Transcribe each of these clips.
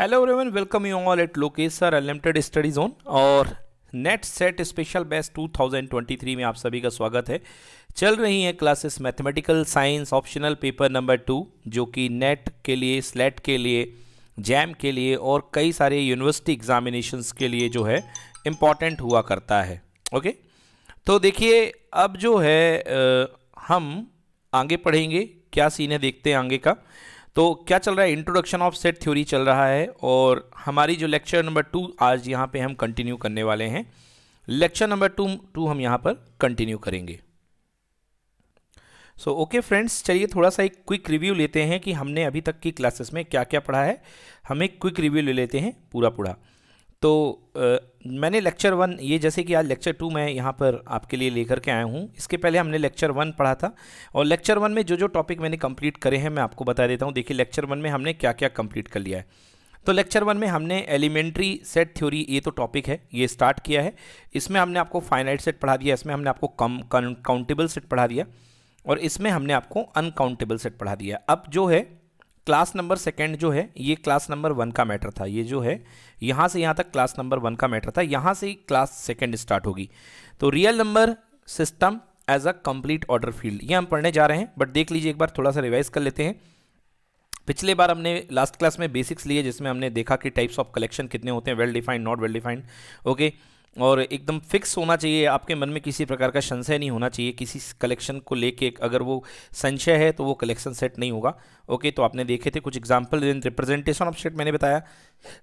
Hello everyone welcome you all at लोकेसर sir unlimited study zone और NET SET special best 2023 में आप सभी का स्वागत है चल रही हैं classes mathematical science optional paper number two जो कि नेट के लिए स्लेट के लिए जैम के लिए और कई सारे यूनिवर्सिटी एग्जामिनेशंस के लिए जो है इम्पॉर्टेंट हुआ करता है ओके तो देखिए अब जो है आ, हम आगे पढ़ेंगे क्या सीन है देखते हैं आगे का तो क्या चल रहा है इंट्रोडक्शन ऑफ सेट थ्योरी चल रहा है और हमारी जो लेक्चर नंबर टू आज यहाँ पे हम कंटिन्यू करने वाले हैं लेक्चर नंबर टू टू हम यहाँ पर कंटिन्यू करेंगे सो ओके फ्रेंड्स चलिए थोड़ा सा एक क्विक रिव्यू लेते हैं कि हमने अभी तक की क्लासेस में क्या क्या पढ़ा है हम एक क्विक रिव्यू ले लेते हैं पूरा पूरा तो आ, मैंने लेक्चर वन ये जैसे कि आज लेक्चर टू मैं यहाँ पर आपके लिए लेकर के आया हूँ इसके पहले हमने लेक्चर वन पढ़ा था और लेक्चर वन में जो जो टॉपिक मैंने कंप्लीट करे हैं मैं आपको बता देता हूँ देखिए लेक्चर वन में हमने क्या क्या कंप्लीट कर लिया है तो लेक्चर वन में हमने एलिमेंट्री सेट थ्योरी ये तो टॉपिक है ये स्टार्ट किया है इसमें हमने आपको फाइनाइट सेट पढ़ा दिया इसमें हमने आपको कम काउंटेबल सेट पढ़ा दिया और इसमें हमने आपको अनकाउंटेबल सेट पढ़ा दिया अब जो है क्लास नंबर सेकेंड जो है ये क्लास नंबर वन का मैटर था ये जो है यहाँ से यहाँ तक क्लास नंबर वन का मैटर था यहाँ से ही क्लास सेकेंड स्टार्ट होगी तो real number system as a complete ordered field ये हम पढ़ने जा रहे हैं बट देख लीजिए एक बार थोड़ा सा रिवाइज कर लेते हैं पिछले बार हमने लास्ट क्लास में बेसिक्स लिए जिसमें हमने देखा कि टाइप्स ऑफ कलेक्शन कितने होते हैं well defined not well defined okay और एकदम फिक्स होना चाहिए आपके मन में किसी प्रकार का संशय नहीं होना चाहिए किसी कलेक्शन को लेके अगर वो संशय है तो वो कलेक्शन सेट नहीं होगा ओके तो आपने देखे थे कुछ example in representation of set मैंने बताया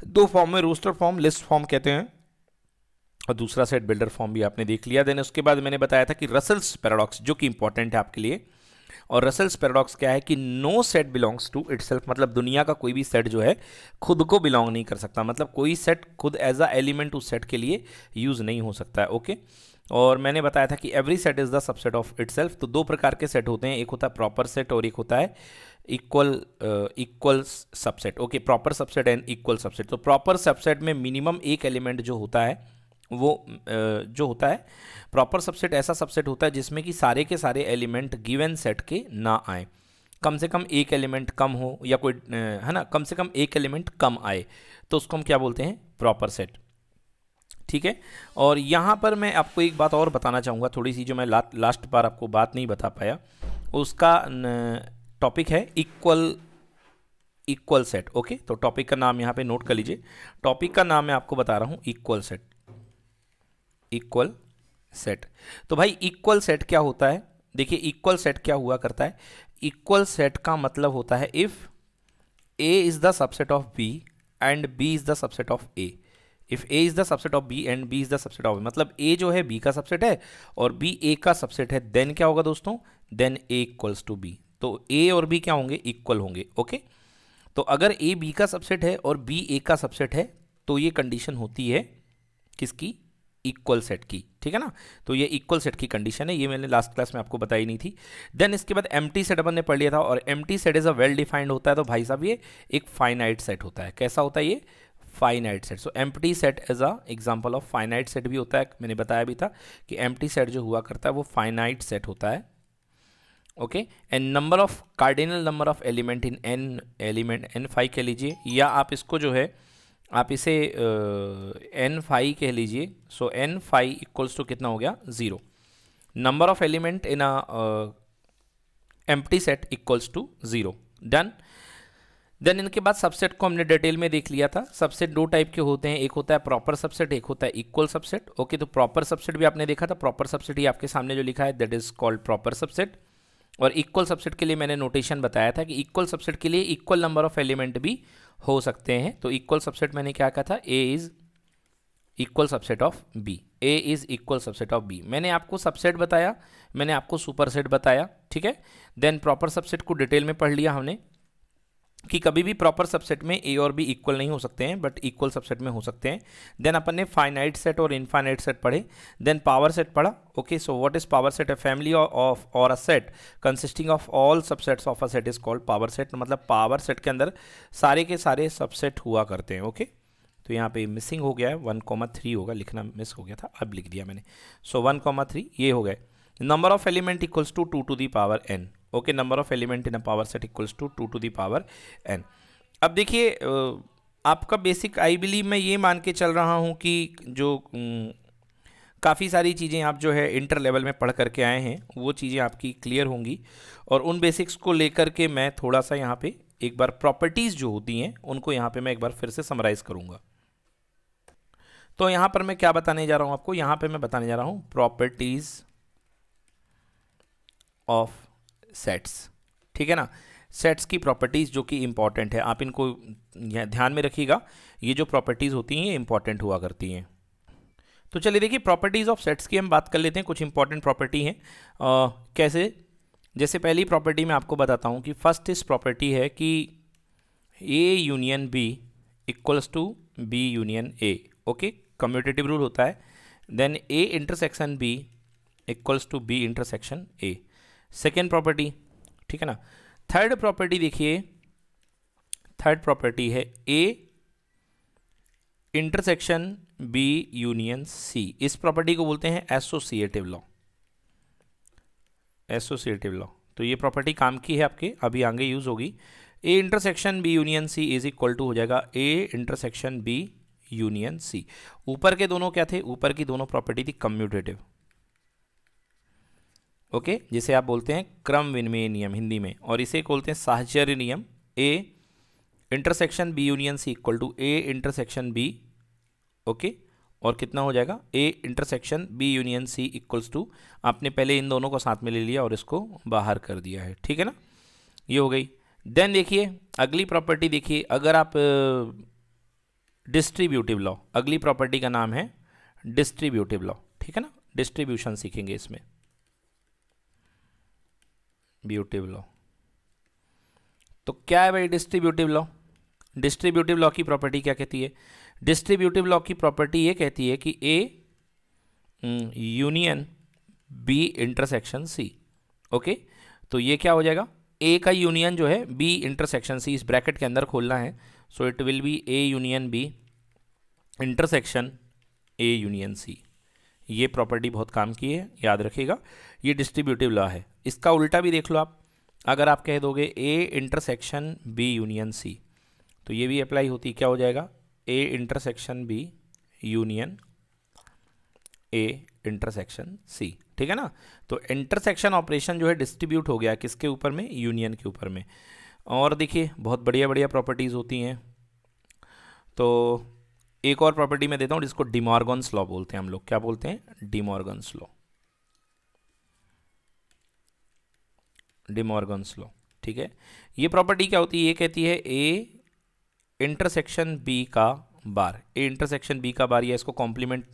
दो फॉर्म में रोस्टर फॉर्म लिस्ट फॉर्म कहते हैं और दूसरा सेट बिल्डर फॉर्म भी आपने देख लिया देन उसके बाद मैंने बताया था कि रसल्स पैराडॉक्स जो कि इंपॉर्टेंट है आपके लिए और रसल्स पैराडॉक्स क्या है कि no set belongs to itself मतलब दुनिया का कोई भी सेट जो है खुद को बिलोंग नहीं कर सकता मतलब कोई सेट खुद एज अ एलिमेंट उस सेट के लिए यूज़ नहीं हो सकता है ओके और मैंने बताया था कि every set is the subset of it तो दो प्रकार के सेट होते हैं एक होता है प्रॉपर सेट और एक होता है equal equal subset okay proper subset and equal subset तो प्रॉपर सबसेट में मिनिमम एक एलिमेंट जो होता है वो जो होता है प्रॉपर सबसेट ऐसा सबसेट होता है जिसमें कि सारे के सारे एलिमेंट गिवन सेट के ना आए कम से कम एक एलिमेंट कम हो या कोई है ना कम से कम एक एलिमेंट कम आए तो उसको हम क्या बोलते हैं प्रॉपर सेट ठीक है और यहाँ पर मैं आपको एक बात और बताना चाहूँगा थोड़ी सी जो मैं ला, लास्ट बार आपको बात नहीं बता पाया उसका टॉपिक है इक्वल इक्वल सेट ओके तो टॉपिक का नाम यहाँ पे नोट कर लीजिए टॉपिक का नाम मैं आपको बता रहा हूँ इक्वल सेट इक्वल सेट तो भाई इक्वल सेट क्या होता है देखिए इक्वल सेट क्या हुआ करता है इक्वल सेट का मतलब होता है if A is the subset of B and B is the subset of A if A is the subset of B and B is the subset of मतलब A जो है बी का subset है और बी ए का subset है then क्या होगा दोस्तों then A equals to B तो ए और बी क्या होंगे इक्वल होंगे ओके तो अगर ए बी का सबसेट है और बी ए का सबसेट है तो ये कंडीशन होती है किसकी इक्वल सेट की ठीक है ना तो ये इक्वल सेट की कंडीशन है ये मैंने लास्ट क्लास में आपको बताई नहीं थी देन इसके बाद एम टी सेट अपन ने पढ़ लिया था और empty set is a well defined होता है तो भाई साहब ये एक फाइनाइट सेट होता है कैसा होता है ये finite set so empty set as a example of finite set भी होता है मैंने बताया भी था कि एम टी सेट जो हुआ करता है वो फाइनाइट सेट होता है okay and number of cardinal number of element in n element n five कह लीजिए या आप इसको जो है आप इसे एन फाई कह लीजिए so n phi equals to कितना हो गया zero number of element in a empty set equals to zero done then इनके बाद सबसेट को हमने डिटेल में देख लिया था सबसेट दो टाइप के होते हैं एक होता है प्रॉपर सबसेट एक होता है इक्वल सबसेट ओके तो प्रॉपर सबसेट भी आपने देखा था प्रॉपर सबसेट ही आपके सामने जो लिखा है that is called proper subset और इक्वल सबसेट के लिए मैंने नोटेशन बताया था कि इक्वल सबसेट के लिए इक्वल नंबर ऑफ एलिमेंट भी हो सकते हैं तो इक्वल सबसेट मैंने क्या कहा था A is equal subset of B A is equal subset of B मैंने आपको सबसेट बताया मैंने आपको सुपरसेट बताया ठीक है देन प्रॉपर सबसेट को डिटेल में पढ़ लिया हमने कि कभी भी प्रॉपर सबसेट में ए और बी इक्वल नहीं हो सकते हैं बट इक्वल सबसेट में हो सकते हैं देन अपन ने फाइनाइट सेट और इनफाइनाइट सेट पढ़े देन पावर सेट पढ़ा okay so what is power set a family of और a set consisting of all subsets of a set is called power set मतलब पावर सेट के अंदर सारे के सारे सबसेट हुआ करते हैं ओके okay? तो यहाँ पे मिसिंग हो गया है वन कॉमा थ्री होगा लिखना मिस हो गया था अब लिख दिया मैंने सो वन कॉमा थ्री ये हो गए number of element equals to two to the power n okay number of element in a power set equals to two to the power n अब देखिए आपका बेसिक आई बिलीव मैं ये मान के चल रहा हूँ कि जो काफ़ी सारी चीज़ें आप जो है इंटर लेवल में पढ़ करके आए हैं वो चीज़ें आपकी क्लियर होंगी और उन बेसिक्स को लेकर के मैं थोड़ा सा यहाँ पे एक बार प्रॉपर्टीज़ जो होती हैं उनको यहाँ पे मैं एक बार फिर से समराइज़ करूँगा तो यहाँ पर मैं क्या बताने जा रहा हूँ आपको यहाँ पर मैं बताने जा रहा हूँ प्रॉपर्टीज़ ऑफ सेट्स ठीक है ना सेट्स की प्रॉपर्टीज़ जो कि इम्पॉर्टेंट है आप इनको ध्यान में रखिएगा ये जो प्रॉपर्टीज़ होती हैं ये इम्पॉर्टेंट हुआ करती हैं तो चलिए देखिए प्रॉपर्टीज़ ऑफ सेट्स की हम बात कर लेते हैं कुछ इंपॉर्टेंट प्रॉपर्टी हैं कैसे जैसे पहली प्रॉपर्टी मैं आपको बताता हूँ कि फर्स्ट इस प्रॉपर्टी है कि A union B equals to B union A okay commutative rule होता है then A intersection B equals to B intersection A second property ठीक है ना थर्ड प्रॉपर्टी देखिए थर्ड प्रॉपर्टी है A intersection B union C इस property को बोलते हैं एसोसिएटिव लॉ एसोसिएटिव लॉ तो ये प्रॉपर्टी काम की है आपके अभी आगे यूज होगी A intersection B union C is equal to हो जाएगा A intersection B union C ऊपर के दोनों क्या थे ऊपर की दोनों प्रॉपर्टी थी कम्यूटेटिव ओके जिसे आप बोलते हैं क्रम विनिमय नियम हिंदी में और इसे बोलते हैं साहचर्य नियम A intersection B union C equal to A intersection B okay और कितना हो जाएगा A intersection B union C equals to आपने पहले इन दोनों को साथ में ले लिया और इसको बाहर कर दिया है ठीक है ना ये हो गई देन देखिए अगली प्रॉपर्टी देखिए अगर आप डिस्ट्रीब्यूटिव लॉ अगली प्रॉपर्टी का नाम है डिस्ट्रीब्यूटिव लॉ ठीक है ना डिस्ट्रीब्यूशन सीखेंगे इसमें डिस्ट्रीब्यूटिव लॉ तो क्या है भाई डिस्ट्रीब्यूटिव लॉ डिस्ट्रीब्यूटिव लॉ की प्रॉपर्टी क्या कहती है डिस्ट्रीब्यूटिव लॉ की प्रॉपर्टी ये कहती है कि A union B intersection C okay तो ये क्या हो जाएगा ए का यूनियन जो है बी इंटरसेक्शन सी इस ब्रैकेट के अंदर खोलना है so it will be A union B intersection A union C ये प्रॉपर्टी बहुत काम की है याद रखिएगा ये डिस्ट्रीब्यूटिव लॉ है इसका उल्टा भी देख लो आप अगर आप कह दोगे A intersection B union C तो ये भी अप्लाई होती क्या हो जाएगा A intersection B union A intersection C ठीक है ना तो इंटरसेक्शन ऑपरेशन जो है डिस्ट्रीब्यूट हो गया किसके ऊपर में यूनियन के ऊपर में और देखिए बहुत बढ़िया बढ़िया प्रॉपर्टीज़ होती हैं तो एक और प्रॉपर्टी मैं देता हूँ जिसको डिमॉर्गन्स लॉ बोलते हैं हम लोग क्या बोलते हैं डिमॉर्गन्स लॉ डिमॉर्गन्स लॉ ठीक है ये प्रॉपर्टी क्या होती है ये कहती है ए इंटरसेक्शन बी का बार ए इंटरसेक्शन बी का बार या इसको कॉम्प्लीमेंट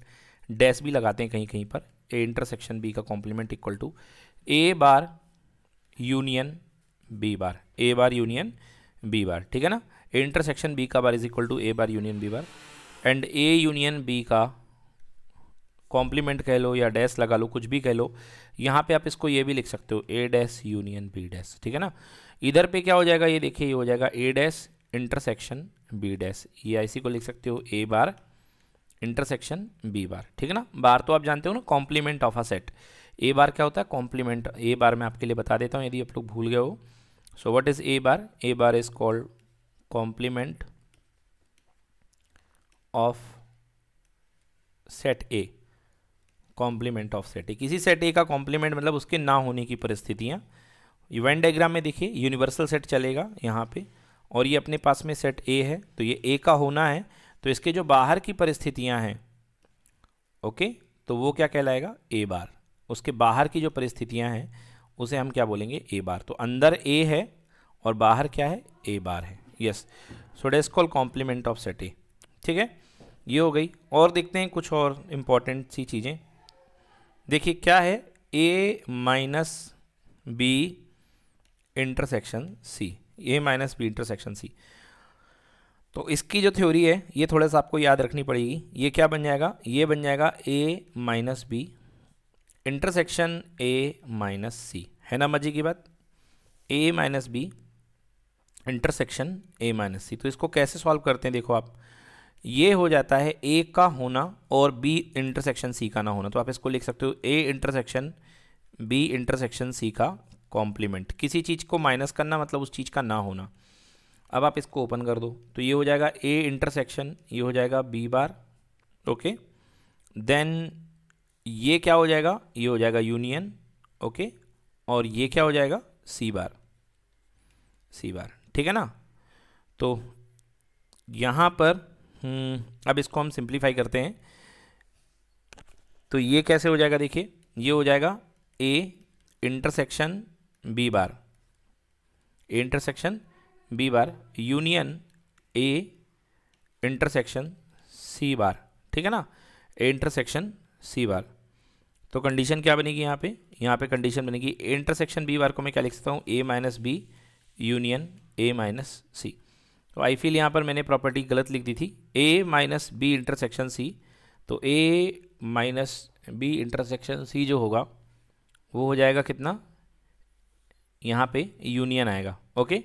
डैस भी लगाते हैं कहीं कहीं पर ए इंटरसेक्शन बी का complement equal to A bar union B bar A bar union B bar ठीक है ना इंटरसेक्शन बी का bar is equal to A bar union B bar and A union B का complement कह लो या dash लगा लो कुछ भी कह लो यहाँ पे आप इसको ये भी लिख सकते हो A dash union B dash ठीक है ना इधर पे क्या हो जाएगा ये देखिए ये हो जाएगा A dash intersection B dash ये इसी को लिख सकते हो ए बार इंटरसेक्शन बी बार ठीक है ना बार तो आप जानते हो ना complement of a set A bar क्या होता है कॉम्प्लीमेंट ए बार मैं आपके लिए बता देता हूँ यदि आप लोग भूल गए हो so what is A bar A bar is called complement of set A complement of set A किसी सेट ए का कॉम्प्लीमेंट मतलब उसके ना होने की परिस्थितियाँ इवेंट डायग्राम में देखिए यूनिवर्सल सेट चलेगा यहाँ पे और ये अपने पास में सेट ए है तो ये ए का होना है तो इसके जो बाहर की परिस्थितियाँ हैं ओके तो वो क्या कहलाएगा ए बार उसके बाहर की जो परिस्थितियाँ हैं उसे हम क्या बोलेंगे ए बार तो अंदर ए है और बाहर क्या है ए बार है yes so this call complement of set A ठीक है ये हो गई और देखते हैं कुछ और इम्पॉर्टेंट सी चीज़ें देखिए क्या है A minus B intersection C A minus B intersection C तो इसकी जो थ्योरी है ये थोड़ा सा आपको याद रखनी पड़ेगी ये क्या बन जाएगा ये बन जाएगा A minus B intersection A minus C है ना मजी की बात A minus B intersection A minus C तो इसको कैसे सॉल्व करते हैं देखो आप ये हो जाता है ए का होना और बी इंटरसेक्शन सी का ना होना तो आप इसको लिख सकते हो A intersection B intersection C का कॉम्प्लीमेंट किसी चीज़ को माइनस करना मतलब उस चीज़ का ना होना अब आप इसको ओपन कर दो तो ये हो जाएगा ए इंटरसेक्शन ये हो जाएगा बी बार ओके देन ये क्या हो जाएगा ये हो जाएगा यूनियन ओके और ये क्या हो जाएगा सी बार सी बार ठीक है ना तो यहाँ पर हम्म, अब इसको हम सिंप्लीफाई करते हैं तो ये कैसे हो जाएगा देखिए ये हो जाएगा A intersection B bar A intersection B bar union A intersection C bar ठीक है ना ए इंटरसेक्शन सी बार तो कंडीशन क्या बनेगी यहाँ पे यहाँ पे कंडीशन बनेगी ए इंटरसेक्शन बी बार को मैं क्या लिख सकता हूँ A minus B union A minus C तो आई फील यहाँ पर मैंने प्रॉपर्टी गलत लिख दी थी A minus B intersection C तो A minus B intersection C जो होगा वो हो जाएगा कितना यहाँ पे यूनियन आएगा ओके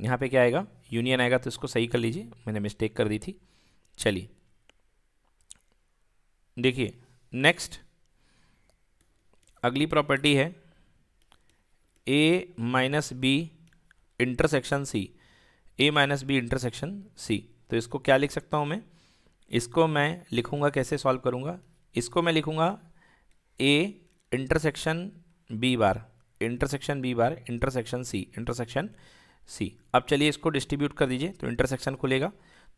यहाँ पे क्या आएगा यूनियन आएगा तो इसको सही कर लीजिए मैंने मिस्टेक कर दी थी चलिए देखिए नेक्स्ट अगली प्रॉपर्टी है A minus B intersection C A minus B intersection C तो इसको क्या लिख सकता हूँ मैं इसको मैं लिखूँगा कैसे सॉल्व करूँगा इसको मैं लिखूँगा A intersection B bar intersection B bar intersection C intersection C अब चलिए इसको डिस्ट्रीब्यूट कर दीजिए तो इंटरसेक्शन खुलेगा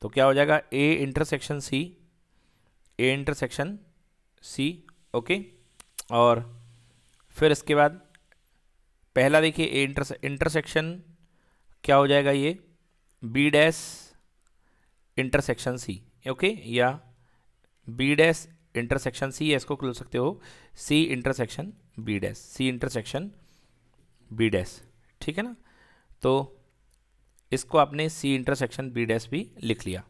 तो क्या हो जाएगा A intersection C A intersection C okay और फिर इसके बाद पहला देखिए ए इंटरसेक्शन क्या हो जाएगा ये B dash intersection C okay या बी डैस इंटरसेक्शन सी इसको खोल सकते हो C intersection B dash C intersection B dash ठीक है ना तो इसको आपने सी इंटरसेक्शन बी डैस भी लिख लिया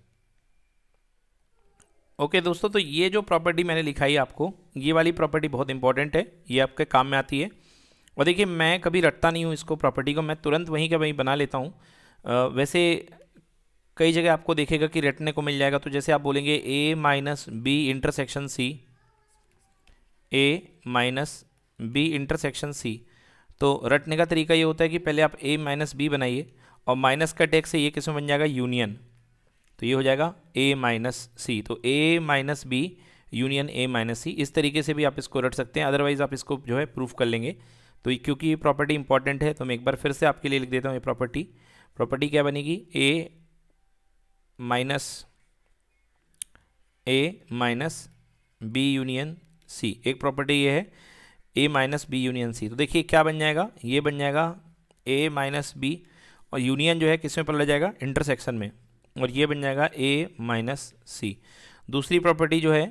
ओके okay, दोस्तों तो ये जो प्रॉपर्टी मैंने लिखाई आपको ये वाली प्रॉपर्टी बहुत इंपॉर्टेंट है ये आपके काम में आती है और देखिए मैं कभी रटता नहीं हूँ इसको प्रॉपर्टी को मैं तुरंत वहीं का वहीं बना लेता हूँ वैसे कई जगह आपको देखेगा कि रटने को मिल जाएगा तो जैसे आप बोलेंगे A minus B intersection C A minus B intersection C तो रटने का तरीका ये होता है कि पहले आप ए माइनस बी बनाइए और माइनस का टैक्स से ये किसमें बन जाएगा यूनियन तो ये हो जाएगा ए माइनस सी तो A minus B union A minus C इस तरीके से भी आप इसको रट सकते हैं अदरवाइज़ आप इसको जो है प्रूफ कर लेंगे तो क्योंकि ये प्रॉपर्टी इंपॉर्टेंट है तो मैं एक बार फिर से आपके लिए लिख देता हूँ ये प्रॉपर्टी प्रॉपर्टी क्या बनेगी A minus A minus B union C एक प्रॉपर्टी ये है A minus B union C तो देखिए क्या बन जाएगा ये बन जाएगा ए माइनस बी और यूनियन जो है किस में पलट जाएगा इंटरसेक्शन में और ये बन जाएगा ए माइनस सी दूसरी प्रॉपर्टी जो है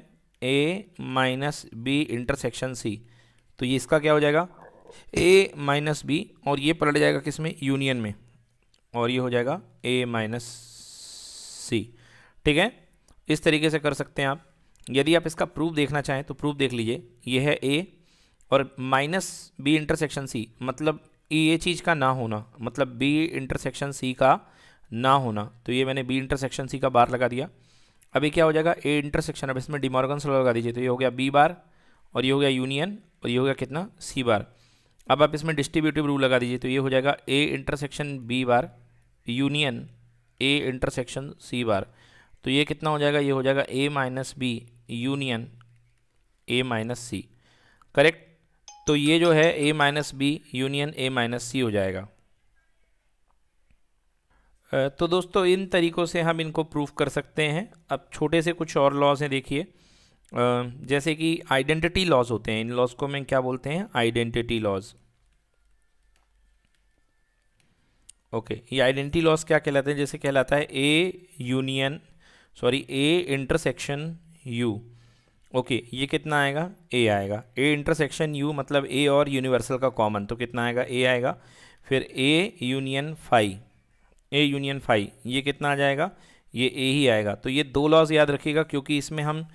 A minus B intersection C तो ये इसका क्या हो जाएगा ए माइनस बी और ये पलट जाएगा किस में यूनियन में और ये हो जाएगा ए माइनस सी ठीक है इस तरीके से कर सकते हैं आप यदि आप इसका प्रूफ देखना चाहें तो प्रूफ देख लीजिए ये है ए और माइनस बी इंटरसेक्शन सी मतलब ये चीज़ का ना होना मतलब बी इंटरसेक्शन सी का ना होना तो ये मैंने बी इंटरसेक्शन सी का बार लगा दिया अभी क्या हो जाएगा ए इंटरसेक्शन अब इसमें डिमॉर्गन सोलर लगा दीजिए तो ये हो गया बी बार और ये हो गया यूनियन और ये हो गया कितना सी बार अब आप इसमें डिस्ट्रीब्यूटिव रूल लगा दीजिए तो ये हो जाएगा A intersection B bar union A intersection C bar तो ये कितना हो जाएगा ये हो जाएगा A minus B union A minus C correct तो ये जो है A minus B union A minus C हो जाएगा तो दोस्तों इन तरीक़ों से हम इनको प्रूफ कर सकते हैं अब छोटे से कुछ और लॉज हैं देखिए जैसे कि आइडेंटिटी लॉज होते हैं इन लॉज को मैं क्या बोलते हैं आइडेंटिटी लॉज ओके ये आइडेंटिटी लॉस क्या कहलाते हैं जैसे कहलाता है A union sorry A intersection U okay ये कितना आएगा ए आएगा ए इंटरसेक्शन यू मतलब ए और यूनिवर्सल का कॉमन तो कितना आएगा ए आएगा फिर A union phi A union phi ये कितना आ जाएगा ये ए ही आएगा तो ये दो लॉज याद रखिएगा क्योंकि इसमें हम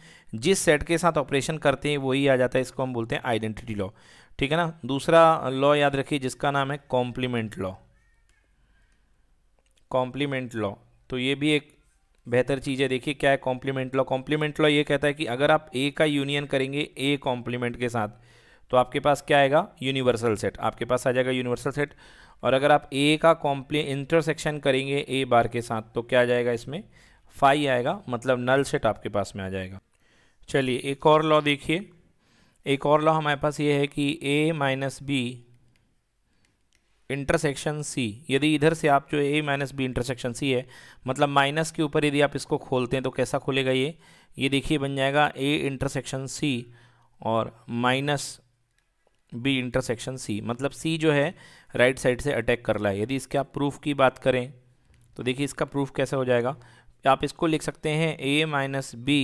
जिस सेट के साथ ऑपरेशन करते हैं वही आ जाता है इसको हम बोलते हैं आइडेंटिटी लॉ ठीक है ना दूसरा लॉ याद रखिए जिसका नाम है कॉम्प्लीमेंट लॉ कॉम्प्लीमेंट लॉ तो ये भी एक बेहतर चीज़ है देखिए क्या है कॉम्प्लीमेंट लॉ कॉम्प्लीमेंट लॉ ये कहता है कि अगर आप ए का यूनियन करेंगे ए कॉम्प्लीमेंट के साथ तो आपके पास क्या आएगा यूनिवर्सल सेट आपके पास आ जाएगा यूनिवर्सल सेट और अगर आप ए का कॉम्प्ली इंटरसेक्शन करेंगे ए बार के साथ तो क्या आ जाएगा इसमें फाइ आएगा मतलब नल सेट आपके पास में आ जाएगा चलिए एक और लॉ देखिए एक और लॉ हमारे पास ये है कि A minus B intersection C यदि इधर से आप जो A minus B intersection C है मतलब माइनस के ऊपर यदि आप इसको खोलते हैं तो कैसा खोलेगा ये ये देखिए बन जाएगा ए इंटरसेक्शन सी और माइनस बी इंटरसेक्शन सी मतलब सी जो है राइट साइड से अटैक कर रहा है यदि इसके आप प्रूफ की बात करें तो देखिए इसका प्रूफ कैसे हो जाएगा आप इसको लिख सकते हैं A minus B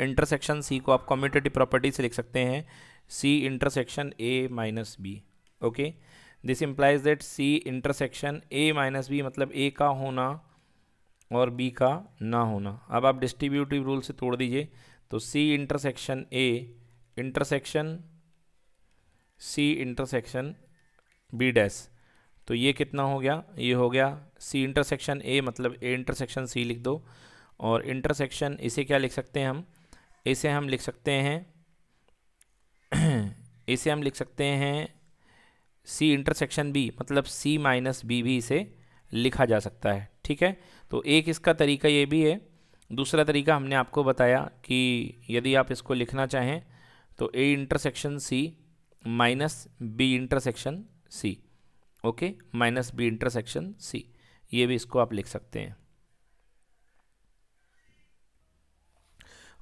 intersection C को आप कॉम्यूटेटिव प्रॉपर्टी से लिख सकते हैं C intersection A minus B okay this implies that C intersection A minus B मतलब ए का होना और बी का ना होना अब आप डिस्ट्रीब्यूटिव रूल से तोड़ दीजिए तो C intersection A intersection C intersection B dash तो ये कितना हो गया ये हो गया सी इंटरसेक्शन ए मतलब ए इंटरसेक्शन सी लिख दो और इंटरसेक्शन इसे क्या लिख सकते हैं हम इसे हम लिख सकते हैं इसे हम लिख सकते हैं सी इंटरसेक्शन बी मतलब सी माइनस बी भी इसे लिखा जा सकता है ठीक है तो एक इसका तरीका ये भी है दूसरा तरीका हमने आपको बताया कि यदि आप इसको लिखना चाहें तो A intersection C minus B intersection C okay minus B intersection C ये भी इसको आप लिख सकते हैं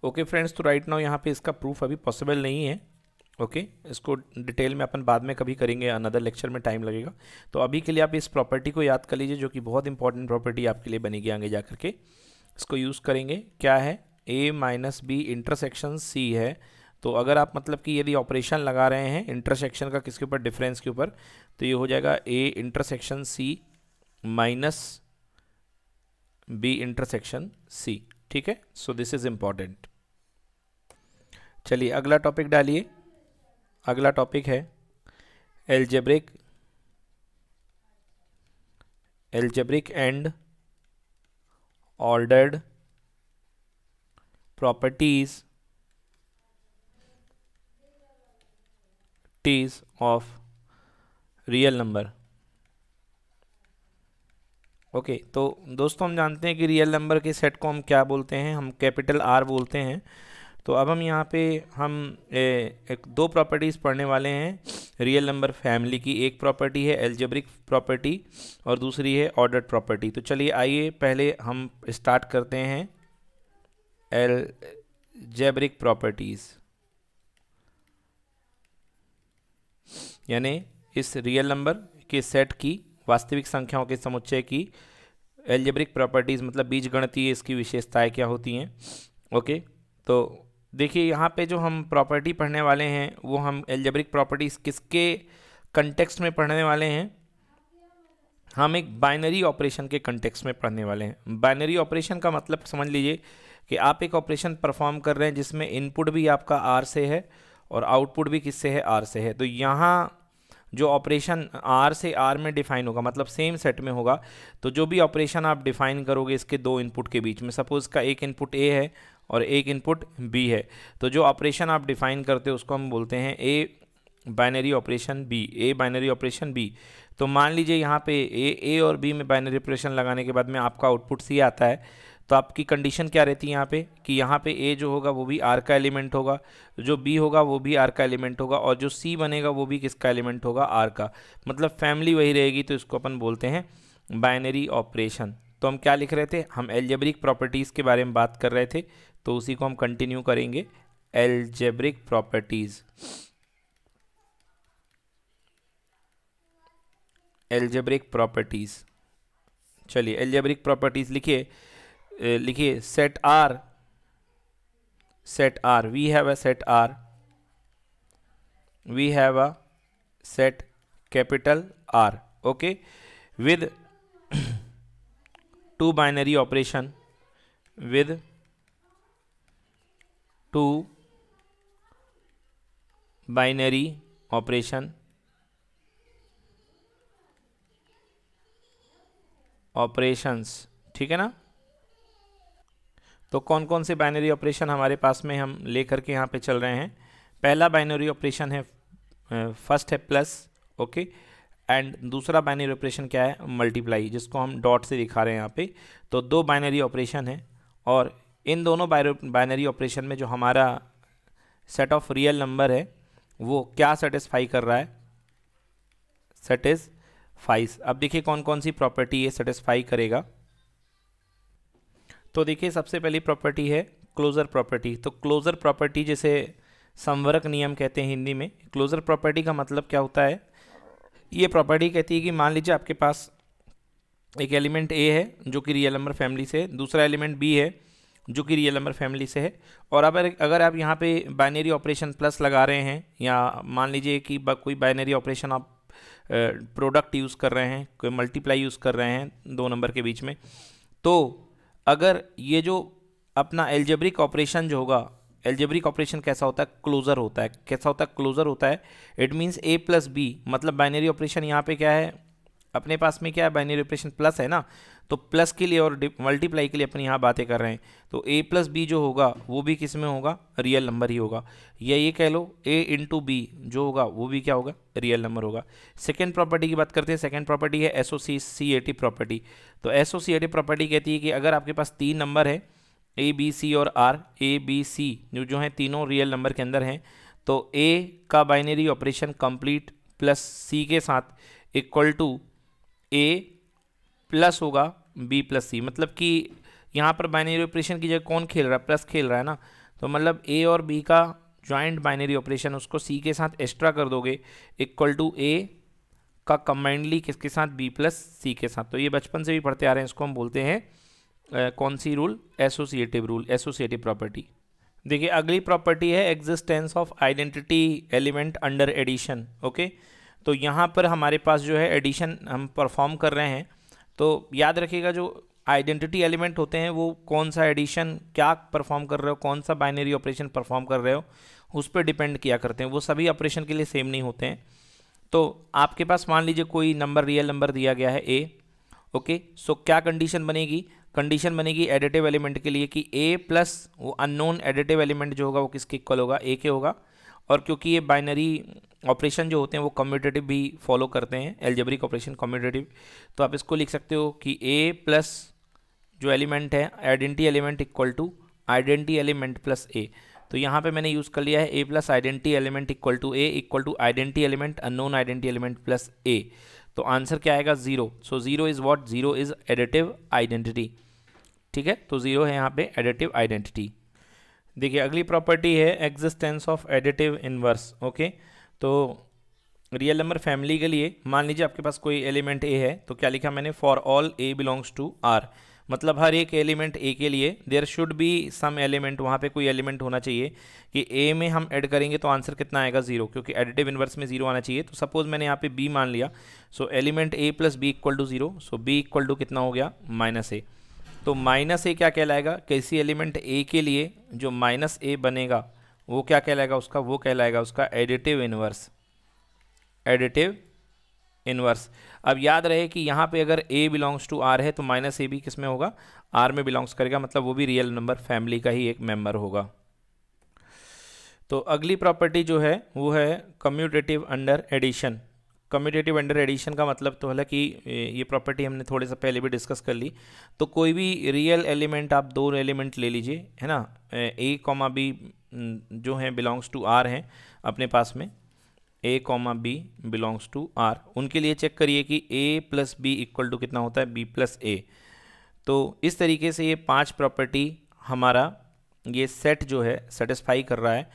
ओके फ्रेंड्स तो राइट नाउ यहाँ पे इसका प्रूफ अभी पॉसिबल नहीं है ओके okay, इसको डिटेल में अपन बाद में कभी करेंगे अनदर लेक्चर में टाइम लगेगा तो अभी के लिए आप इस प्रॉपर्टी को याद कर लीजिए जो कि बहुत इंपॉर्टेंट प्रॉपर्टी आपके लिए बनेगी आगे जा करके इसको यूज़ करेंगे क्या है A minus B intersection C है तो अगर आप मतलब कि यदि ऑपरेशन लगा रहे हैं इंटरसेक्शन का किसके ऊपर डिफरेंस के ऊपर तो ये हो जाएगा A intersection C minus B intersection C ठीक है सो दिस इज़ इम्पॉर्टेंट चलिए अगला टॉपिक डालिए अगला टॉपिक है algebraic algebraic and ordered properties ties of real number okay तो दोस्तों हम जानते हैं कि रियल नंबर के सेट को हम क्या बोलते हैं हम कैपिटल आर बोलते हैं तो अब हम यहाँ पे हम ए, एक दो प्रॉपर्टीज़ पढ़ने वाले हैं रियल नंबर फैमिली की एक प्रॉपर्टी है एल्जेब्रिक प्रॉपर्टी और दूसरी है ऑर्डर प्रॉपर्टी तो चलिए आइए पहले हम स्टार्ट करते हैं एल जेब्रिक प्रॉपर्टीज़ यानी इस रियल नंबर के सेट की वास्तविक संख्याओं के समुच्चय की एल्जेब्रिक प्रॉपर्टीज़ मतलब बीज इसकी विशेषताएं क्या होती हैं ओके तो देखिए यहाँ पे जो हम प्रॉपर्टी पढ़ने वाले हैं वो हम एल्जेब्रिक प्रॉपर्टीज़ किसके कंटेक्स्ट में पढ़ने वाले हैं हम एक बाइनरी ऑपरेशन के कंटेक्स्ट में पढ़ने वाले हैं बाइनरी ऑपरेशन का मतलब समझ लीजिए कि आप एक ऑपरेशन परफॉर्म कर रहे हैं जिसमें इनपुट भी आपका आर से है और आउटपुट भी किससे है आर से है तो यहाँ जो ऑपरेशन आर से आर में डिफाइन होगा मतलब सेम सेट में होगा तो जो भी ऑपरेशन आप डिफाइन करोगे इसके दो इनपुट के बीच में सपोज़ का एक इनपुट ए है और एक इनपुट बी है तो जो ऑपरेशन आप डिफाइन करते हो उसको हम बोलते हैं a binary operation B a binary operation B तो मान लीजिए यहाँ पे ए ए और बी में बाइनरी ऑपरेशन लगाने के बाद में आपका आउटपुट सी आता है तो आपकी कंडीशन क्या रहती है यहाँ पे कि यहाँ पे ए जो होगा वो भी आर का एलिमेंट होगा जो बी होगा वो भी आर का एलिमेंट होगा और जो सी बनेगा वो भी किसका एलिमेंट होगा आर का मतलब फैमिली वही रहेगी तो इसको अपन बोलते हैं बाइनरी ऑपरेशन तो हम क्या लिख रहे थे हम एल्जेब्रिक प्रॉपर्टीज़ के बारे में बात कर रहे थे तो उसी को हम कंटिन्यू करेंगे एल्जेब्रिक प्रॉपर्टीज़ एल्जेब्रिक प्रॉपर्टीज़ चलिए एल्जेब्रिक प्रॉपर्टीज़ लिखिए लिखिए set R set R we have a set R we have a set capital R okay with two binary operation with two binary operation operations ठीक है ना तो कौन कौन से बाइनरी ऑपरेशन हमारे पास में हम लेकर के यहाँ पे चल रहे हैं पहला बाइनरी ऑपरेशन है फर्स्ट है प्लस ओके एंड दूसरा बाइनरी ऑपरेशन क्या है मल्टीप्लाई जिसको हम डॉट से दिखा रहे हैं यहाँ पे तो दो बाइनरी ऑपरेशन है और इन दोनों बाइनरी ऑपरेशन में जो हमारा सेट ऑफ रियल नंबर है वो क्या सेटिस्फाई कर रहा है फाइज अब देखिए कौन कौन सी प्रॉपर्टी ये सेटिस्फाई करेगा तो देखिए सबसे पहली प्रॉपर्टी है क्लोज़र प्रॉपर्टी तो क्लोज़र प्रॉपर्टी जैसे संवरक नियम कहते हैं हिंदी में क्लोज़र प्रॉपर्टी का मतलब क्या होता है ये प्रॉपर्टी कहती है कि मान लीजिए आपके पास एक एलिमेंट ए है जो कि रियल नंबर फैमिली से दूसरा एलिमेंट बी है जो कि रियल नंबर फैमिली से है और अगर अगर आप यहाँ पे बाइनरी ऑपरेशन प्लस लगा रहे हैं या मान लीजिए कि बा, कोई बाइनरी ऑपरेशन आप प्रोडक्ट यूज़ कर रहे हैं कोई मल्टीप्लाई यूज़ कर रहे हैं दो नंबर के बीच में तो अगर ये जो अपना एलजेब्रिक ऑपरेशन जो होगा एल्जेब्रिक ऑपरेशन कैसा होता है क्लोज़र होता है कैसा होता है क्लोज़र होता है it means A plus B मतलब बाइनरी ऑपरेशन यहाँ पे क्या है अपने पास में क्या है बाइनरी ऑपरेशन प्लस है ना तो प्लस के लिए और मल्टीप्लाई के लिए अपनी यहाँ बातें कर रहे हैं तो ए प्लस बी जो होगा वो भी किस में होगा रियल नंबर ही होगा या ये कह लो ए इंटू बी जो होगा वो भी क्या होगा रियल नंबर होगा सेकेंड प्रॉपर्टी की बात करते हैं सेकेंड प्रॉपर्टी है S O C C A T property तो S O C A T property कहती है कि अगर आपके पास तीन नंबर है ए बी सी और आर ए बी सी जो जो हैं तीनों रियल नंबर के अंदर हैं तो ए का binary operation complete plus C के साथ इक्वल टू ए प्लस होगा बी प्लस सी मतलब कि यहाँ पर बाइनरी ऑपरेशन की जगह कौन खेल रहा है प्लस खेल रहा है ना तो मतलब ए और बी का जॉइंट बाइनरी ऑपरेशन उसको सी के साथ एक्स्ट्रा कर दोगे इक्वल टू ए का कम्बाइंडली किसके साथ बी प्लस सी के साथ तो ये बचपन से भी पढ़ते आ रहे हैं इसको हम बोलते हैं कौन सी rule associative rule associative property देखिए अगली प्रॉपर्टी है existence of identity element under addition okay तो यहाँ पर हमारे पास जो है एडिशन हम परफॉर्म कर रहे हैं तो याद रखिएगा जो आइडेंटिटी एलिमेंट होते हैं वो कौन सा एडिशन क्या परफॉर्म कर रहे हो कौन सा बाइनरी ऑपरेशन परफॉर्म कर रहे हो उस पर डिपेंड किया करते हैं वो सभी ऑपरेशन के लिए सेम नहीं होते हैं तो आपके पास मान लीजिए कोई नंबर रियल नंबर दिया गया है ए ओके सो क्या कंडीशन बनेगी कंडीशन बनेगी एडिटिव एलिमेंट के लिए कि ए प्लस वो अननोन एडिटिव एलिमेंट जो होगा वो किसके इक्वल होगा ए के होगा और क्योंकि ये बाइनरी ऑपरेशन जो होते हैं वो कम्यूटेटिव भी फॉलो करते हैं एल्जेब्रिक ऑपरेशन कम्यूटेटिव तो आप इसको लिख सकते हो कि ए प्लस जो एलिमेंट है identity element equal to identity element plus A तो यहाँ पे मैंने यूज़ कर लिया है A plus identity element equal to A equal to identity element unknown identity element plus A तो आंसर क्या आएगा zero so zero is what zero is additive identity ठीक है तो ज़ीरो है यहाँ पे एडिटिव आइडेंटिटी देखिए अगली प्रॉपर्टी है existence of additive inverse okay तो रियल नंबर फैमिली के लिए मान लीजिए आपके पास कोई एलिमेंट ए है तो क्या लिखा मैंने for all A belongs to R मतलब हर एक एलिमेंट ए के लिए there should be some element वहाँ पे कोई एलिमेंट होना चाहिए कि ए में हम ऐड करेंगे तो आंसर कितना आएगा जीरो क्योंकि एडिटिव इनवर्स में जीरो आना चाहिए तो सपोज मैंने यहाँ पे बी मान लिया so element A plus B equal to zero so B equal to कितना हो गया माइनस ए तो माइनस ए क्या कहलाएगा किसी एलिमेंट ए के लिए जो माइनस ए बनेगा वो क्या कहलाएगा उसका वो कहलाएगा उसका एडिटिव इन्वर्स एडिटिव इन्वर्स अब याद रहे कि यहाँ पे अगर ए बिलोंग्स टू आर है तो माइनस ए भी किस में होगा आर में बिलोंग्स करेगा मतलब वो भी रियल नंबर फैमिली का ही एक मेंबर होगा तो अगली प्रॉपर्टी जो है वो है commutative under addition commutative under addition का मतलब तो है कि ये प्रॉपर्टी हमने थोड़े सा पहले भी डिस्कस कर ली तो कोई भी रियल एलिमेंट आप दो एलिमेंट ले लीजिए है ना ए कॉमा बी जो हैं बिलोंग्स टू आर हैं अपने पास में A comma B belongs to R उनके लिए चेक करिए कि A plus B equal to कितना होता है बी प्लस ए तो इस तरीके से ये पांच प्रॉपर्टी हमारा ये सेट जो है सेटिस्फाई कर रहा है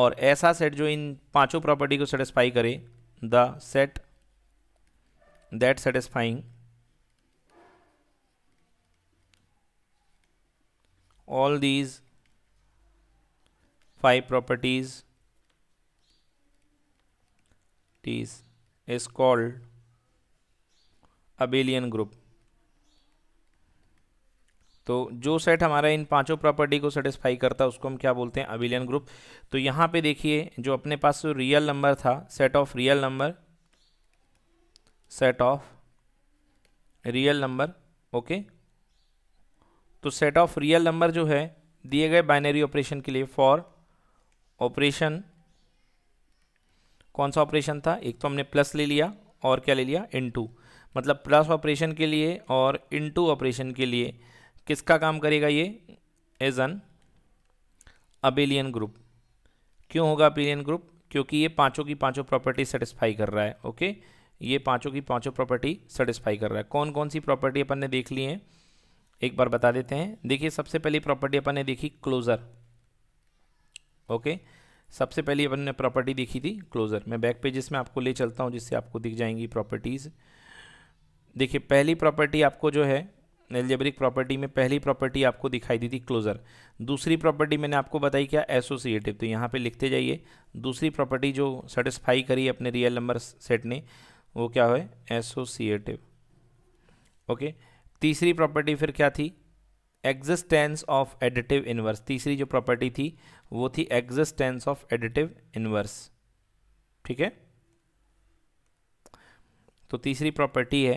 और ऐसा सेट जो इन पांचों प्रॉपर्टी को सेटिस्फाई करे the set that satisfying all these five properties is called abelian group तो जो सेट हमारा इन पांचों प्रॉपर्टी को सेटिस्फाई करता है उसको हम क्या बोलते हैं अबिलियन ग्रुप तो यहाँ पे देखिए जो अपने पास जो रियल नंबर था set of real number set of real number okay तो सेट ऑफ रियल नंबर जो है दिए गए बाइनरी ऑपरेशन के लिए फॉर ऑपरेशन कौन सा ऑपरेशन था एक तो हमने प्लस ले लिया और क्या ले लिया इनटू मतलब प्लस ऑपरेशन के लिए और इनटू ऑपरेशन के लिए किसका काम करेगा ये एज एन अबेलियन ग्रुप क्यों होगा अबेलियन ग्रुप क्योंकि ये पांचों की पांचों प्रॉपर्टी सेटिस्फाई कर रहा है ओके ये पांचों की पांचों प्रॉपर्टी सेटिस्फाई कर रहा है कौन कौन सी प्रॉपर्टी अपन ने देख ली है एक बार बता देते हैं देखिए सबसे पहली प्रॉपर्टी अपन ने देखी क्लोज़र ओके सबसे पहली अपन ने प्रॉपर्टी देखी थी क्लोज़र मैं बैक पेजेस में आपको ले चलता हूँ जिससे आपको दिख जाएंगी प्रॉपर्टीज़ देखिए पहली प्रॉपर्टी आपको जो है एल्जेब्रिक प्रॉपर्टी में पहली प्रॉपर्टी आपको दिखाई दी थी क्लोजर दूसरी प्रॉपर्टी मैंने आपको बताई क्या एसोसिएटिव तो यहाँ पे लिखते जाइए दूसरी प्रॉपर्टी जो सेटिस्फाई करी अपने रियल नंबर सेट ने वो क्या है एसोसिएटिव ओके तीसरी प्रॉपर्टी फिर क्या थी एग्जिस्टेंस ऑफ एडिटिव इनवर्स तीसरी जो प्रॉपर्टी थी वो थी एग्जिस्टेंस ऑफ एडिटिव इनवर्स ठीक है तो तीसरी प्रॉपर्टी है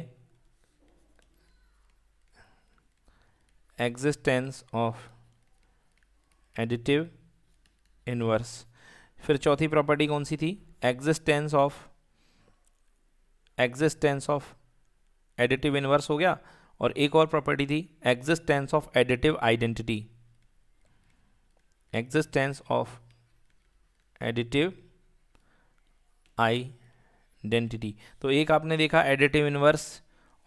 एग्जिस्टेंस ऑफ एडिटिव इनवर्स फिर चौथी प्रॉपर्टी कौन सी थी existence of existence of additive inverse हो गया और एक और प्रॉपर्टी थी existence of additive identity existence of additive identity तो एक आपने देखा एडिटिव इनवर्स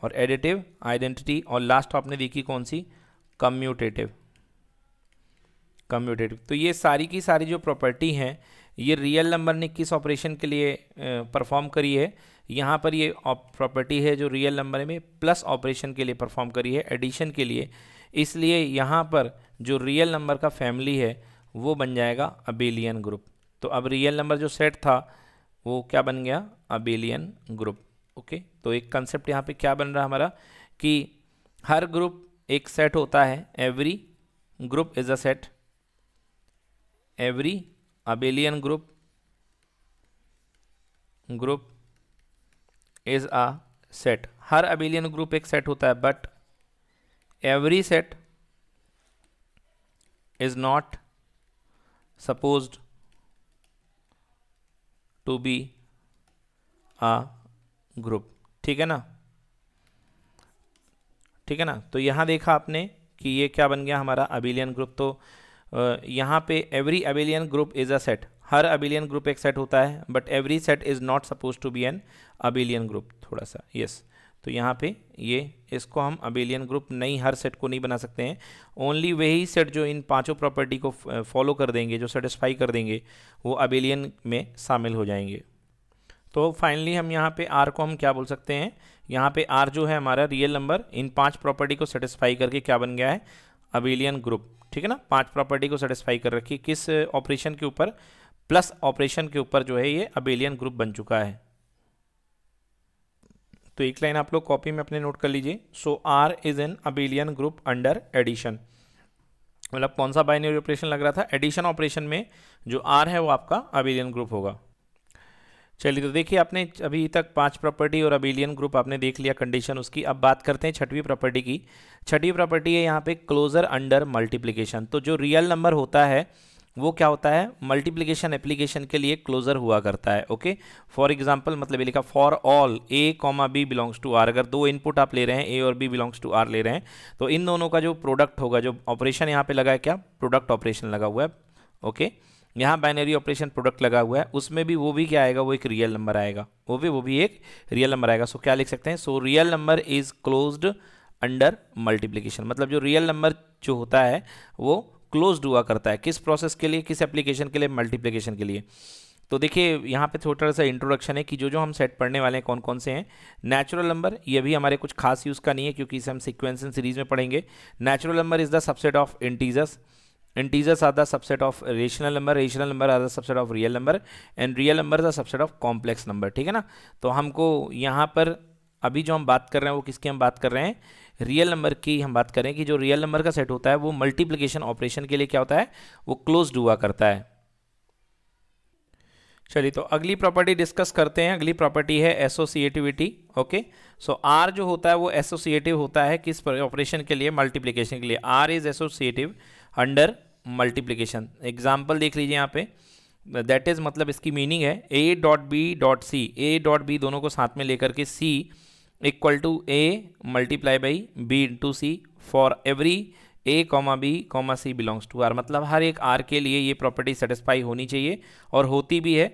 और एडिटिव आइडेंटिटी और लास्ट आपने देखी कौन सी कम्यूटेटिव कम्यूटेटिव तो ये सारी की सारी जो प्रॉपर्टी हैं ये रियल नंबर ने किस ऑपरेशन के लिए परफॉर्म करी है यहाँ पर ये प्रॉपर्टी है जो रियल नंबर में प्लस ऑपरेशन के लिए परफॉर्म करी है एडिशन के लिए इसलिए यहाँ पर जो रियल नंबर का फैमिली है वो बन जाएगा अबेलियन ग्रुप तो अब रियल नंबर जो सेट था वो क्या बन गया अबेलियन ग्रुप ओके तो एक कंसेप्ट यहाँ पे क्या बन रहा हमारा कि हर ग्रुप एक सेट होता है every group is a set every abelian group group is a set हर अबेलियन ग्रुप एक सेट होता है but every set is not suppose to be a group ठीक है ना ठीक है ना तो यहाँ देखा आपने कि ये क्या बन गया हमारा अबिलियन ग्रुप तो यहाँ पे every abelian group is a set हर अबिलियन ग्रुप एक सेट होता है but every set is not suppose to be an abelian group थोड़ा सा यस yes. तो यहाँ पे ये इसको हम अबेलियन ग्रुप नहीं हर सेट को नहीं बना सकते हैं ओनली वही सेट जो इन पांचों प्रॉपर्टी को फॉलो कर देंगे जो सेटिस्फाई कर देंगे वो अबेलियन में शामिल हो जाएंगे तो फाइनली हम यहाँ पे आर को हम क्या बोल सकते हैं यहाँ पे आर जो है हमारा रियल नंबर इन पांच प्रॉपर्टी को सेटिस्फाई करके क्या बन गया है अबिलियन ग्रुप ठीक है ना पांच प्रॉपर्टी को सेटिस्फाई कर रखी किस ऑपरेशन uh, के ऊपर प्लस ऑपरेशन के ऊपर जो है ये अबेलियन ग्रुप बन चुका है तो एक लाइन आप लोग कॉपी में अपने नोट कर लीजिए so R is an abelian group under addition मतलब कौन सा बाइनरी ऑपरेशन लग रहा था एडिशन ऑपरेशन में जो आर है वो आपका अबेलियन ग्रुप होगा चलिए तो देखिए आपने अभी तक पांच प्रॉपर्टी और अबिलियन ग्रुप आपने देख लिया कंडीशन उसकी अब बात करते हैं छठवीं प्रॉपर्टी की छठवीं प्रॉपर्टी है यहाँ पे क्लोजर अंडर मल्टीप्लिकेशन तो जो रियल नंबर होता है वो क्या होता है मल्टीप्लिकेशन एप्लीकेशन के लिए क्लोजर हुआ करता है ओके फॉर एग्जाम्पल मतलब ये लिखा for all A comma B belongs to R अगर दो इनपुट आप ले रहे हैं ए और बी बिलोंग्स टू आर ले रहे हैं तो इन दोनों का जो प्रोडक्ट होगा जो ऑपरेशन यहाँ पे लगा है क्या प्रोडक्ट ऑपरेशन लगा हुआ है ओके okay? यहाँ बाइनरी ऑपरेशन प्रोडक्ट लगा हुआ है उसमें भी वो भी क्या आएगा वो एक रियल नंबर आएगा वो भी वो भी एक रियल नंबर आएगा सो so, क्या लिख सकते हैं so real number is closed under multiplication मतलब जो रियल नंबर जो होता है वो क्लोज्ड हुआ करता है किस प्रोसेस के लिए किस एप्लीकेशन के लिए मल्टीप्लीकेशन के लिए तो देखिए यहाँ पे थोड़ा सा इंट्रोडक्शन है कि जो जो हम सेट पढ़ने वाले हैं कौन कौन से हैं नेचुरल नंबर ये भी हमारे कुछ खास यूज़ का नहीं है क्योंकि इसे हम सिक्वेंस एंड सीरीज में पढ़ेंगे natural number is the subset of integers integers are the subset of rational number rational number are the subset of real number and real number the subset of complex number ठीक है ना तो हमको यहाँ पर अभी जो हम बात कर रहे हैं वो किसकी हम बात कर रहे हैं रियल नंबर की हम बात कर रहे हैं कि जो रियल नंबर का सेट होता है वो मल्टीप्लीकेशन ऑपरेशन के लिए क्या होता है वो क्लोज्ड हुआ करता है चलिए तो अगली प्रॉपर्टी डिस्कस करते हैं अगली प्रॉपर्टी है एसोसिएटिविटी ओके सो आर जो होता है वो एसोसिएटिव होता है किस ऑपरेशन के लिए मल्टीप्लीकेशन के लिए R is associative under multiplication example देख लीजिए यहाँ पे दैट इज़ मतलब इसकी मीनिंग है A dot B dot C A dot B दोनों को साथ में लेकर के C equal to A multiply by B into C for every A comma B comma C belongs to R मतलब हर एक आर के लिए ये प्रॉपर्टी सेटिस्फाई होनी चाहिए और होती भी है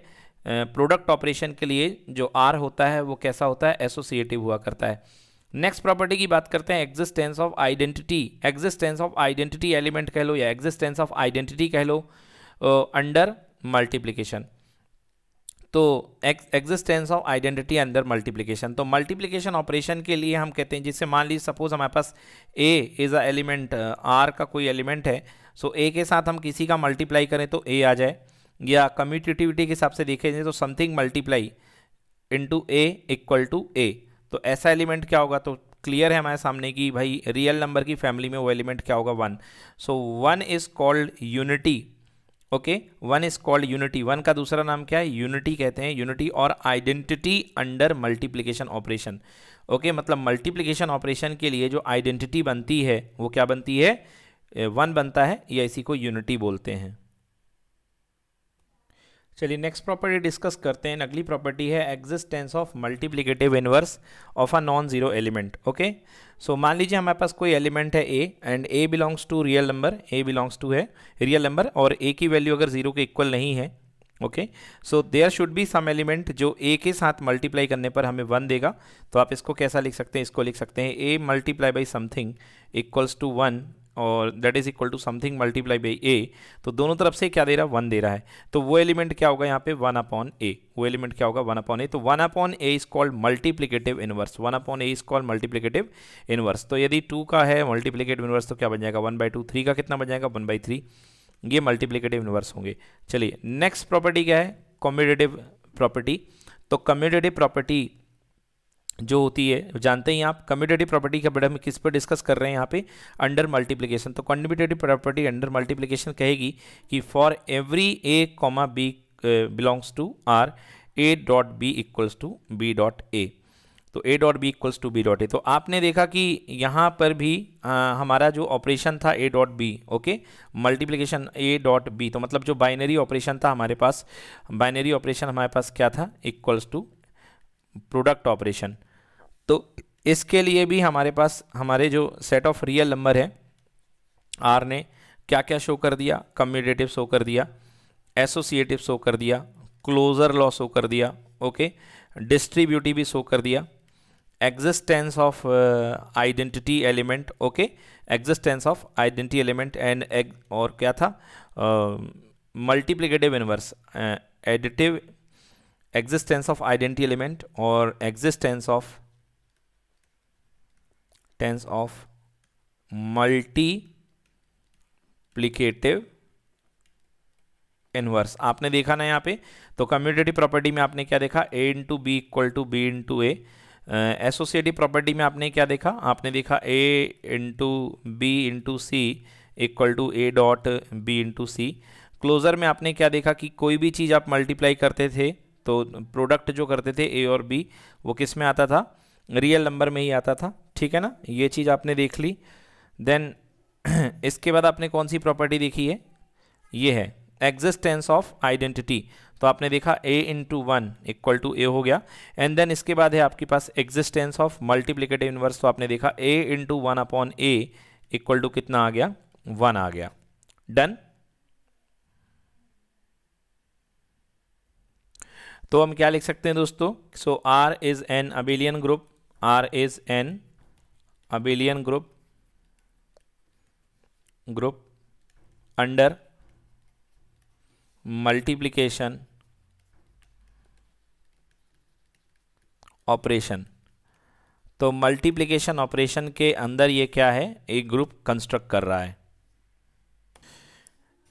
प्रोडक्ट ऑपरेशन के लिए जो आर होता है वो कैसा होता है एसोसिएटिव हुआ करता है नेक्स्ट प्रॉपर्टी की बात करते हैं existence of identity existence of identity element कह लो या एग्जिस्टेंस ऑफ आइडेंटिटी कह लो अंडर मल्टीप्लीकेशन तो existence of identity under multiplication तो मल्टीप्लीकेशन ऑपरेशन के लिए हम कहते हैं जिससे मान लीजिए सपोज हमारे पास A is a element R का कोई एलिमेंट है सो so, ए के साथ हम किसी का मल्टीप्लाई करें तो ए आ जाए या कम्यूटिविटी के हिसाब से देखें तो something multiply into A equal to A तो ऐसा एलिमेंट क्या होगा तो क्लियर है हमारे सामने कि भाई रियल नंबर की फैमिली में वो एलिमेंट क्या होगा one so one is called unity okay one is called unity one का दूसरा नाम क्या है यूनिटी कहते हैं यूनिटी और identity under multiplication operation okay मतलब मल्टीप्लीकेशन ऑपरेशन के लिए जो आइडेंटिटी बनती है वो क्या बनती है वन बनता है या इसी को यूनिटी बोलते हैं चलिए नेक्स्ट प्रॉपर्टी डिस्कस करते हैं अगली प्रॉपर्टी है existence of multiplicative inverse of a non zero element okay so मान लीजिए हमारे पास कोई एलिमेंट है A and A belongs to real number A belongs to है रियल नंबर और ए की वैल्यू अगर जीरो के इक्वल नहीं है okay so there should be some element जो ए के साथ मल्टीप्लाई करने पर हमें वन देगा तो आप इसको कैसा लिख सकते हैं इसको लिख सकते हैं A multiply by something equals to one और that is equal to something multiply by A तो दोनों तरफ से क्या दे रहा है वन दे रहा है तो वो एलिमेंट क्या होगा यहाँ पे वन अपॉन ए वो एलिमेंट क्या होगा वन अपॉन ए तो one upon A is called multiplicative inverse one upon A is called multiplicative inverse तो यदि टू का है मल्टीप्लीकेटिव इनवर्स तो क्या बन जाएगा वन बाई टू थ्री का कितना बन जाएगा वन बाई थ्री ये मल्टीप्लीकेटिव इनवर्स होंगे चलिए नेक्स्ट प्रॉपर्टी क्या है कॉम्पिटेटिव प्रॉपर्टी तो कम्यूटेटिव प्रॉपर्टी जो होती है जानते ही आप कम्यूटेटिव प्रॉपर्टी का बड़े हम किस पर डिस्कस कर रहे हैं यहाँ पे अंडर मल्टीप्लिकेशन तो कम्यूटेटिव प्रॉपर्टी अंडर मल्टीप्लिकेशन कहेगी कि for every A comma B belongs to R A dot B equals to B dot A तो A dot B equals to B dot A तो आपने देखा कि यहाँ पर भी आ, uh, हमारा जो ऑपरेशन था A dot B okay multiplication A dot B तो मतलब जो बाइनरी ऑपरेशन था हमारे पास बाइनरी ऑपरेशन हमारे पास क्या था इक्वल्स टू प्रोडक्ट ऑपरेशन तो इसके लिए भी हमारे पास हमारे जो सेट ऑफ रियल नंबर है आर ने क्या क्या शो कर दिया कम्यूटेटिव शो कर दिया एसोसिएटिव शो कर दिया क्लोजर लॉ शो कर दिया ओके डिस्ट्रीब्यूटिव भी शो कर दिया existence of identity element okay existence of identity element and और क्या था multiplicative inverse additive existence of identity element और existence of tense of multiplicative inverse आपने देखा ना यहाँ पे तो कम्यूटेटिव प्रॉपर्टी में आपने क्या देखा A into B equal to B into A associative property में आपने क्या देखा आपने देखा A into B into C equal to A dot B into C closure में आपने क्या देखा कि कोई भी चीज़ आप मल्टीप्लाई करते थे तो प्रोडक्ट जो करते थे ए और बी वो किस में आता था रियल नंबर में ही आता था ठीक है ना ये चीज़ आपने देख ली देन इसके बाद आपने कौन सी प्रॉपर्टी देखी है ये है एग्जिस्टेंस ऑफ आइडेंटिटी तो आपने देखा a into one equal to A हो गया एंड देन इसके बाद है आपके पास एग्जिस्टेंस ऑफ मल्टीप्लीकेटिव इनवर्स तो आपने देखा a into one upon A equal to कितना आ गया वन आ गया डन तो हम क्या लिख सकते हैं दोस्तों so R is an abelian group R is an abelian group group under multiplication operation तो मल्टीप्लिकेशन ऑपरेशन के अंदर ये क्या है एक ग्रुप कंस्ट्रक्ट कर रहा है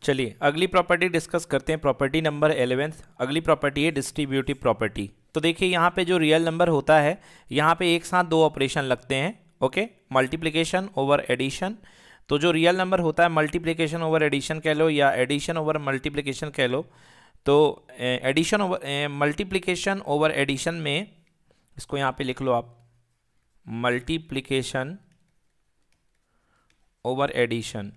चलिए अगली प्रॉपर्टी डिस्कस करते हैं प्रॉपर्टी नंबर एलेवेंथ अगली प्रॉपर्टी है डिस्ट्रीब्यूटिव प्रॉपर्टी तो देखिए यहाँ पे जो रियल नंबर होता है यहाँ पे एक साथ दो ऑपरेशन लगते हैं ओके मल्टीप्लिकेशन ओवर एडिशन तो जो रियल नंबर होता है मल्टीप्लिकेशन ओवर एडिशन कह लो या एडिशन ओवर मल्टीप्लिकेशन कह लो तो addition over multiplication over addition में इसको यहाँ पे लिख लो आप मल्टीप्लिकेशन ओवर एडिशन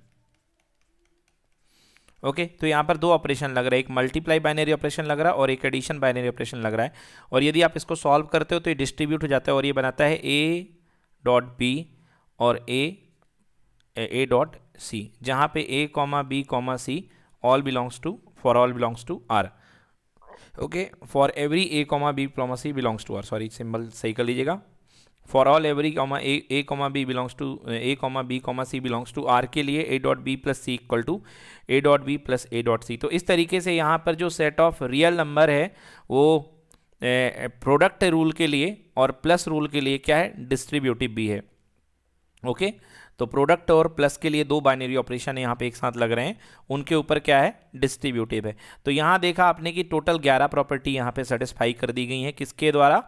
ओके तो यहाँ पर दो ऑपरेशन लग रहा है एक मल्टीप्लाई बाइनरी ऑपरेशन लग रहा है और एक एडिशन बाइनरी ऑपरेशन लग रहा है और यदि आप इसको सॉल्व करते हो तो ये डिस्ट्रीब्यूट हो जाता है और ये बनाता है ए डॉट बी और ए ए डॉट सी जहाँ पे A comma B comma C all belongs to for all belongs to R okay for every A comma B comma C belongs to R sorry symbol सही कर लीजिएगा for all every comma A A comma B belongs to A comma B comma C belongs to R के लिए A dot B plus C equal to A dot B plus A dot C तो इस तरीके से यहाँ पर जो set of real number है वो प्रोडक्ट रूल के लिए और प्लस रूल के लिए क्या है डिस्ट्रीब्यूटिव भी है ओके तो प्रोडक्ट और प्लस के लिए दो बाइनरी ऑपरेशन यहाँ पे एक साथ लग रहे हैं उनके ऊपर क्या है डिस्ट्रीब्यूटिव है तो यहाँ देखा आपने कि टोटल 11 प्रॉपर्टी यहाँ पे सेटिस्फाई कर दी गई हैं किसके द्वारा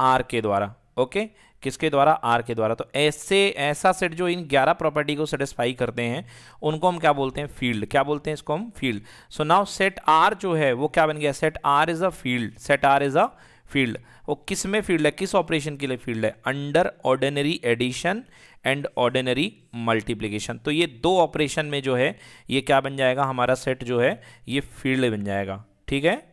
आर के द्वारा ओके okay? किसके द्वारा आर के द्वारा तो ऐसे ऐसा सेट जो इन ग्यारह प्रॉपर्टी को सेटिस्फाई करते हैं उनको हम क्या बोलते हैं फील्ड क्या बोलते हैं इसको हम field so now set R जो है वो क्या बन गया set R is a field set R is a field वो किस में फील्ड है किस ऑपरेशन के लिए फील्ड है under ordinary addition and ordinary multiplication तो ये दो ऑपरेशन में जो है ये क्या बन जाएगा हमारा सेट जो है ये फील्ड बन जाएगा ठीक है